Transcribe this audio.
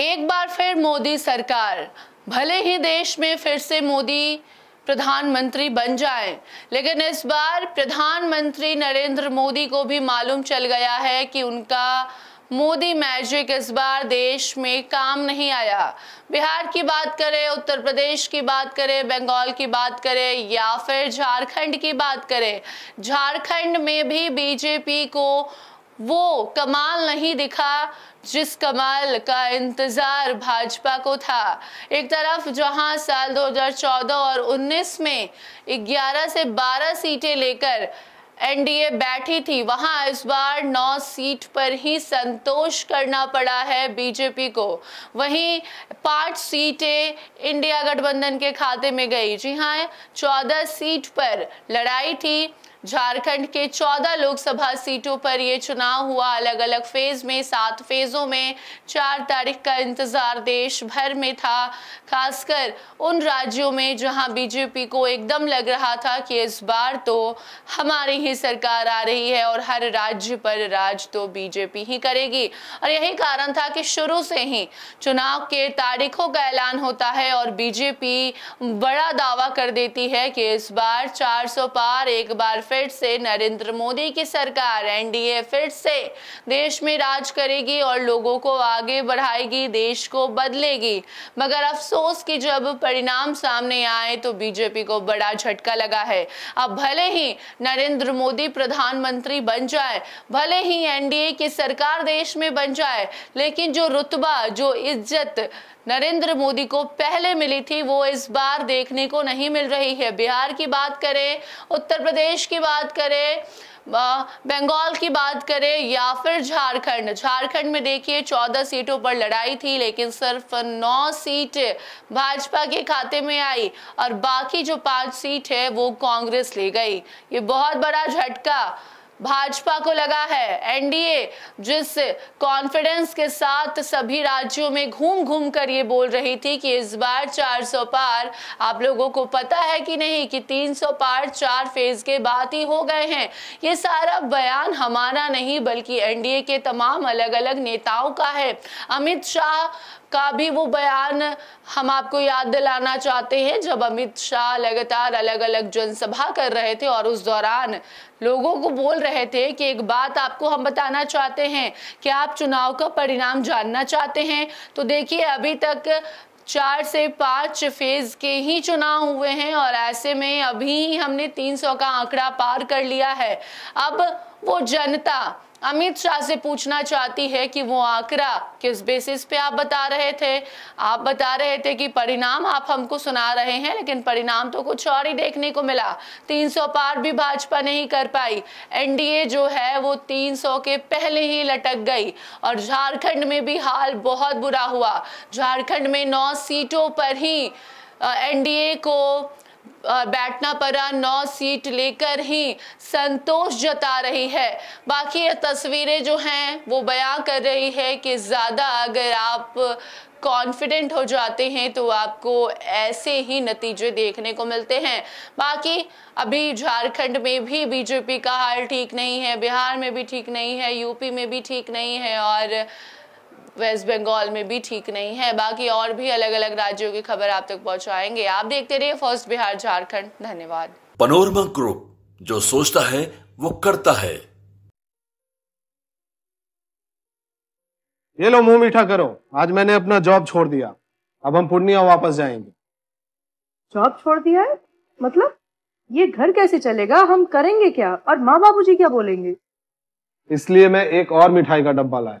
एक बार फिर मोदी सरकार भले ही देश में फिर से मोदी प्रधानमंत्री बन जाए लेकिन इस बार प्रधानमंत्री नरेंद्र मोदी को भी मालूम चल गया है कि उनका मोदी मैजिक इस बार देश में काम नहीं आया बिहार की बात करें उत्तर प्रदेश की बात करें बंगाल की बात करें या फिर झारखंड की बात करें झारखंड में भी बीजेपी को वो कमाल नहीं दिखा जिस कमाल का इंतज़ार भाजपा को था एक तरफ जहां साल 2014 और 19 में 11 से 12 सीटें लेकर एनडीए बैठी थी वहां इस बार नौ सीट पर ही संतोष करना पड़ा है बीजेपी को वहीं पांच सीटें इंडिया गठबंधन के खाते में गई जी हाँ चौदह सीट पर लड़ाई थी झारखंड के 14 लोकसभा सीटों पर ये चुनाव हुआ अलग अलग फेज में सात फेजों में चार तारीख का इंतजार देश भर में था खासकर उन राज्यों में जहां बीजेपी को एकदम लग रहा था कि इस बार तो हमारी ही सरकार आ रही है और हर राज्य पर राज तो बीजेपी ही करेगी और यही कारण था कि शुरू से ही चुनाव के तारीखों का ऐलान होता है और बीजेपी बड़ा दावा कर देती है कि इस बार चार पार एक बार फिर से नरेंद्र मोदी की सरकार एनडीए फिर से देश में राज करेगी और लोगों को आगे बढ़ाएगी देश को बदलेगी मगर अफसोस कि जब परिणाम सामने आए तो बीजेपी को बड़ा झटका लगा है अब भले ही नरेंद्र मोदी प्रधानमंत्री बन जाए भले ही एनडीए की सरकार देश में बन जाए लेकिन जो रुतबा जो इज्जत नरेंद्र मोदी को पहले मिली थी वो इस बार देखने को नहीं मिल रही है बिहार की बात करें उत्तर प्रदेश की बात करें बंगाल की बात करें या फिर झारखंड झारखंड में देखिए चौदह सीटों पर लड़ाई थी लेकिन सिर्फ नौ सीट भाजपा के खाते में आई और बाकी जो पांच सीट है वो कांग्रेस ले गई ये बहुत बड़ा झटका भाजपा को लगा है एनडीए जिस कॉन्फिडेंस के साथ सभी राज्यों में घूम घूम कर ये बोल रही थी कि इस बार 400 पार आप लोगों को पता है कि नहीं कि 300 पार चार फेज के बाद ही हो गए हैं ये सारा बयान हमारा नहीं बल्कि एनडीए के तमाम अलग अलग नेताओं का है अमित शाह का भी वो बयान हम आपको याद दिलाना चाहते हैं जब अमित शाह लगातार अलग अलग जनसभा कर रहे थे और उस दौरान लोगों को बोल रहे थे कि एक बात आपको हम बताना चाहते हैं कि आप चुनाव का परिणाम जानना चाहते हैं तो देखिए अभी तक चार से पाँच फेज के ही चुनाव हुए हैं और ऐसे में अभी हमने 300 का आंकड़ा पार कर लिया है अब वो जनता अमित शाह से पूछना चाहती है कि वो आंकड़ा किस बेसिस पे आप बता रहे थे आप बता रहे थे कि परिणाम आप हमको सुना रहे हैं लेकिन परिणाम तो कुछ और ही देखने को मिला 300 पार भी भाजपा नहीं कर पाई एनडीए जो है वो 300 के पहले ही लटक गई और झारखंड में भी हाल बहुत बुरा हुआ झारखंड में नौ सीटों पर ही एनडीए को बैठना पड़ा नौ सीट लेकर ही संतोष जता रही है बाकी ये तस्वीरें जो हैं वो बयां कर रही है कि ज़्यादा अगर आप कॉन्फिडेंट हो जाते हैं तो आपको ऐसे ही नतीजे देखने को मिलते हैं बाकी अभी झारखंड में भी बीजेपी का हाल ठीक नहीं है बिहार में भी ठीक नहीं है यूपी में भी ठीक नहीं है और वेस्ट बंगाल में भी ठीक नहीं है बाकी और भी अलग अलग राज्यों की खबर आप तक पहुंचाएंगे आप देखते रहिए फर्स्ट बिहार झारखंड धन्यवाद पनोरमा ग्रुप जो सोचता है वो करता है ये लो मुंह मीठा करो आज मैंने अपना जॉब छोड़ दिया अब हम पूर्णिया वापस जाएंगे जॉब छोड़ दिया है मतलब ये घर कैसे चलेगा हम करेंगे क्या और माँ बाबू जी क्या बोलेंगे इसलिए मैं एक और मिठाई का डब्बा लाया